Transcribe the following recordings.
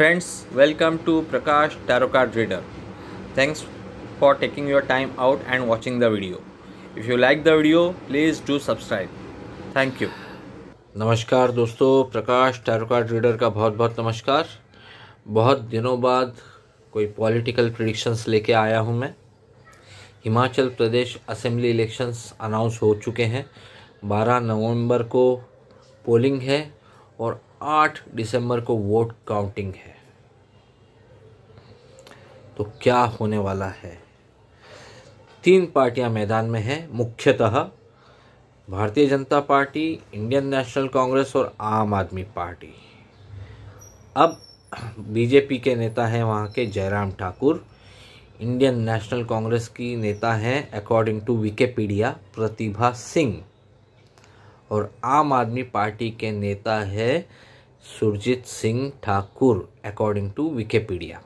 friends welcome to Prakash tarot card reader thanks for taking your time out and watching the video if you like the video please do subscribe thank you नमस्कार दोस्तों प्रकाश tarot card reader का बहुत बहुत नमस्कार बहुत दिनों बाद कोई पॉलिटिकल प्रडिक्शंस लेके आया हूँ मैं Himachal Pradesh assembly elections announce हो चुके हैं बारह नवम्बर को पोलिंग है और 8 दिसंबर को वोट काउंटिंग है तो क्या होने वाला है तीन पार्टियां मैदान में हैं मुख्यतः भारतीय जनता पार्टी इंडियन नेशनल कांग्रेस और आम आदमी पार्टी अब बीजेपी के नेता हैं वहाँ के Jairam Thakur Indian National Congress की नेता हैं according to Wikipedia Pratibha Singh और आम आदमी पार्टी के नेता है Surjit Singh Thakur according to Wikipedia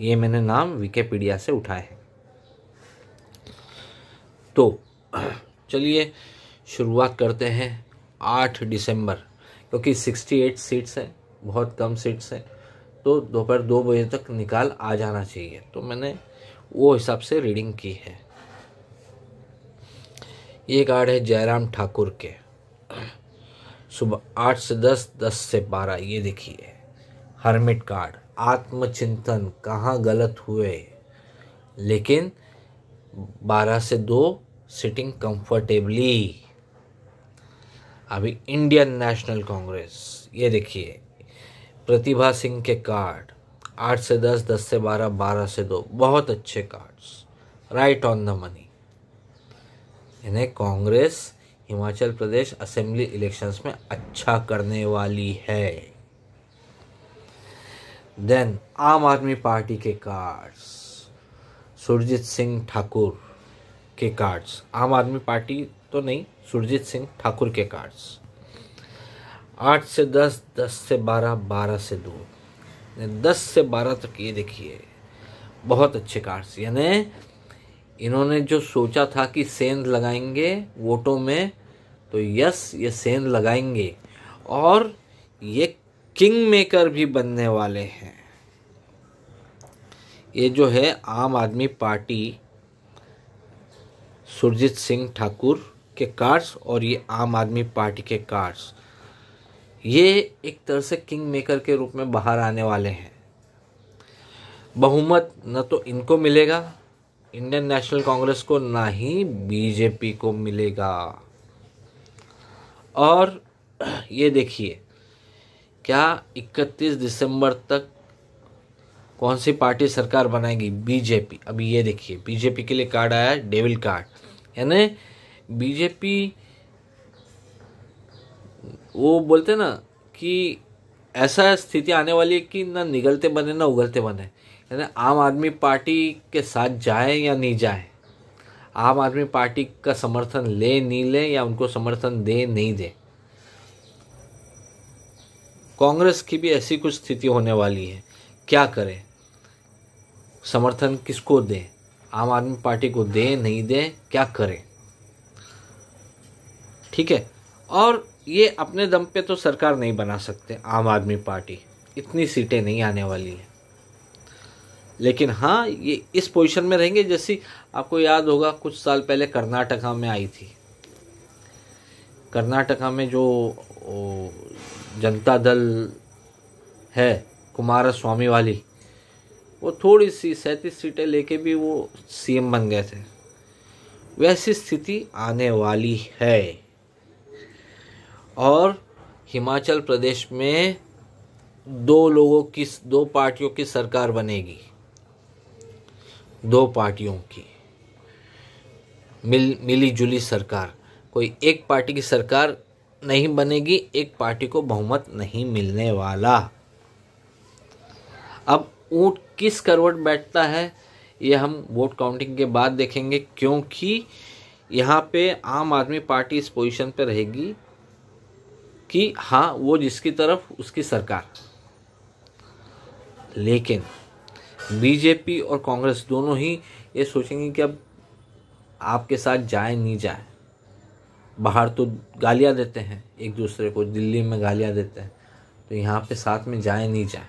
ये मैंने नाम विकेपीडिया से उठाए हैं तो चलिए शुरुआत करते हैं आठ दिसंबर क्योंकि सिक्सटी एट सीट्स हैं बहुत कम सीट्स हैं तो दोपहर दो बजे तक निकाल आ जाना चाहिए तो मैंने वो हिसाब से रीडिंग की है ये कार्ड है जयराम ठाकुर के सुबह आठ से दस दस से बारह ये देखिए हर्मिट कार्ड आत्मचिंतन कहाँ गलत हुए लेकिन बारह से दो सिटिंग कंफर्टेबली अभी इंडियन नेशनल कांग्रेस ये देखिए प्रतिभा सिंह के कार्ड आठ से दस दस से बारह बारह से दो बहुत अच्छे cards right on the money इन्हें Congress Himachal Pradesh assembly elections में अच्छा करने वाली है देन आम आदमी पार्टी के कार्ड्स सुरजीत सिंह ठाकुर के कार्ड्स आम आदमी पार्टी तो नहीं सुरजीत सिंह ठाकुर के कार्ड्स आठ से दस दस से बारह बारह से दो दस से बारह तक ये देखिए बहुत अच्छे कार्ड्स यानी इन्होंने जो सोचा था कि सेंध लगाएंगे वोटों में तो यस ये सेंध लगाएंगे और ये किंग मेकर भी बनने वाले हैं ये जो है आम आदमी पार्टी सुरजीत सिंह ठाकुर के कार्ड्स और ये आम आदमी पार्टी के कार्ड्स ये एक तरह से किंग मेकर के रूप में बाहर आने वाले हैं बहुमत न तो इनको मिलेगा इंडियन नेशनल कांग्रेस को ना ही बीजेपी को मिलेगा और ये देखिए क्या 31 दिसंबर तक कौन सी पार्टी सरकार बनाएगी बीजेपी अभी ये देखिए बीजेपी के लिए कार्ड आया है डेविल कार्ड यानी बीजेपी वो बोलते ना कि ऐसा स्थिति आने वाली है कि ना निगलते बने ना उगलते बने यानी आम आदमी पार्टी के साथ जाए या नहीं जाए आम आदमी पार्टी का समर्थन ले नहीं ले या उनको समर्थन दे नहीं दे कांग्रेस की भी ऐसी कुछ स्थिति होने वाली है क्या करें समर्थन किसको दे आम आदमी पार्टी को दे नहीं दें क्या करें ठीक है और ये अपने दम पे तो सरकार नहीं बना सकते आम आदमी पार्टी इतनी सीटें नहीं आने वाली है लेकिन हाँ ये इस पोजीशन में रहेंगे जैसी आपको याद होगा कुछ साल पहले कर्नाटका में आई थी कर्नाटका में जो जनता दल है कुमार स्वामी वाली वो थोड़ी सी सैंतीस सीटें लेके भी वो सीएम बन गए थे वैसी स्थिति आने वाली है और हिमाचल प्रदेश में दो लोगों की दो पार्टियों की सरकार बनेगी दो पार्टियों की मिल मिली जुली सरकार कोई एक पार्टी की सरकार नहीं बनेगी एक पार्टी को बहुमत नहीं मिलने वाला अब ऊँट किस करवट बैठता है यह हम वोट काउंटिंग के बाद देखेंगे क्योंकि यहाँ पे आम आदमी पार्टी इस पोजीशन पे रहेगी कि हाँ वो जिसकी तरफ उसकी सरकार लेकिन बीजेपी और कांग्रेस दोनों ही ये सोचेंगे कि अब आपके साथ जाए नहीं जाए बाहर तो गालियाँ देते हैं एक दूसरे को दिल्ली में गालियाँ देते हैं तो यहाँ पे साथ में जाए नहीं जाए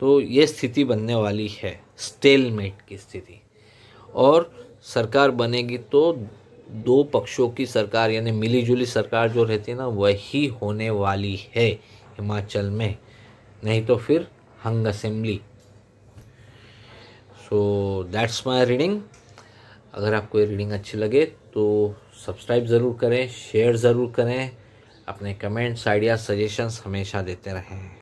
तो ये स्थिति बनने वाली है स्टेलमेट की स्थिति और सरकार बनेगी तो दो पक्षों की सरकार यानी मिलीजुली सरकार जो रहती है ना वही होने वाली है हिमाचल में नहीं तो फिर hung assembly so that's my reading अगर आपको ये रीडिंग अच्छी लगे तो सब्सक्राइब ज़रूर करें शेयर ज़रूर करें अपने कमेंट्स आइडियाज़ सजेशंस हमेशा देते रहें